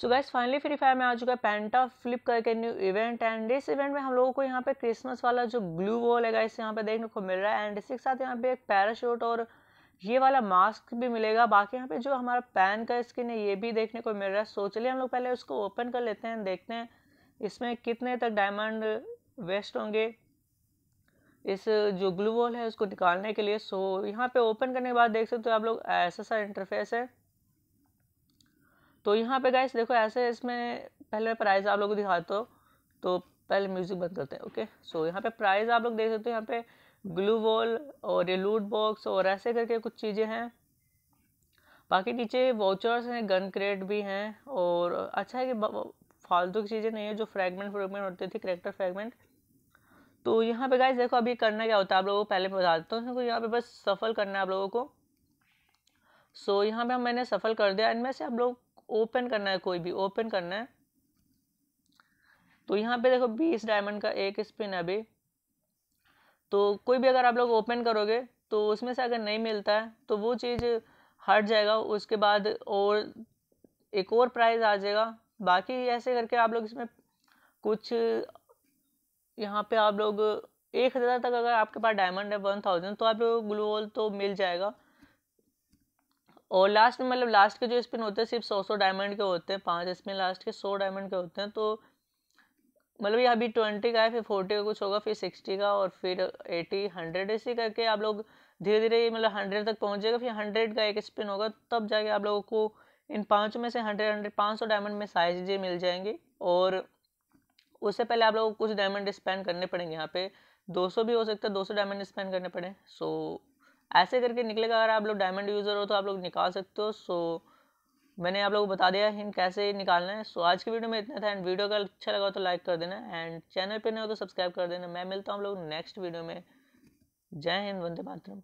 सो guess finally free fire में आ चुका है पेंटा फ्लिप करके न्यू इवेंट एंड इस इवेंट में हम लोगों को यहाँ पे क्रिसमस वाला जो ग्लू वॉल है गाइस यहाँ पे देखने को मिल रहा है एंड इसके साथ यहाँ पे एक पैराशूट और ये वाला मास्क भी मिलेगा बाकी यहाँ पे जो हमारा पैन का स्किन है ये भी देखने को मिल रहा है सोच लिया हम लोग पहले उसको ओपन कर लेते हैं देखते हैं इसमें कितने तक डायमंड वेस्ट होंगे इस जो ग्लू वॉल है उसको निकालने के लिए सो यहाँ पे ओपन करने के बाद देख सकते हो तो आप लोग ऐसा सा इंटरफेस है तो यहाँ पे गाइस देखो ऐसे इसमें पहले प्राइस आप लोग दिखाते हो तो पहले म्यूज़िक बंद करते हैं ओके सो यहाँ पे प्राइस आप लोग देख सकते हो यहाँ पे ग्लू वॉल और ये लूट बॉक्स और ऐसे करके कुछ चीज़ें हैं बाकी नीचे वाउचर्स हैं गन क्रेट भी हैं और अच्छा है कि फालतू की चीज़ें नहीं है जो फ्रेगमेंट फ्रेगमेंट होती थी करेक्टर फ्रेगमेंट तो यहाँ पे गाइस देखो अभी करना क्या होता है आप लोगों को पहले मैं बता देता हूँ यहाँ पे बस सफल करना है आप लोगों को सो so, यहाँ पे हम मैंने सफल कर दिया इनमें से आप लोग ओपन करना है कोई भी ओपन करना है तो यहाँ पे देखो बीस डायमंड का एक स्पिन है अभी तो कोई भी अगर आप लोग ओपन करोगे तो उसमें से अगर नहीं मिलता है तो वो चीज़ हट जाएगा उसके बाद और एक और प्राइज़ आ जाएगा बाकी ऐसे करके आप लोग इसमें कुछ यहाँ पे आप लोग एक हज़ार तक अगर आपके पास डायमंड है वन थाउजेंड तो आप लोग ग्लू वॉल तो मिल जाएगा और लास्ट में मतलब लास्ट के जो स्पिन होते हैं सिर्फ सौ सौ डायमंड के होते हैं पाँच स्पिन लास्ट के सौ डायमंड के होते हैं तो मतलब ये अभी ट्वेंटी का है फिर फोर्टी का कुछ होगा फिर सिक्सटी का और फिर एटी हंड्रेड ऐसे करके आप लोग धीरे धीरे मतलब हंड्रेड तक पहुँचेगा फिर हंड्रेड का एक स्पिन होगा तब जाके आप लोगों को इन पाँचों में से हंड्रेड हंड्रेड पाँच सौ डायमंड में साइज ये मिल जाएंगी और उससे पहले आप लोगों को कुछ डायमंड स्पेंड करने पड़ेंगे यहाँ पे सौ भी हो सकता है सौ डायमंड स्पेंड करने पड़े सो so, ऐसे करके निकलेगा अगर आप लोग डायमंड यूज़र हो तो आप लोग निकाल सकते हो सो मैंने आप लोग को बता दिया हिंट कैसे निकालना है सो आज की वीडियो में इतना था एंड वीडियो का अच्छा लगा तो लाइक कर देना एंड चैनल पर नहीं हो तो सब्सक्राइब कर देना मैं मिलता हूँ हम लोग नेक्स्ट वीडियो में जय हिंद वंदे मातरम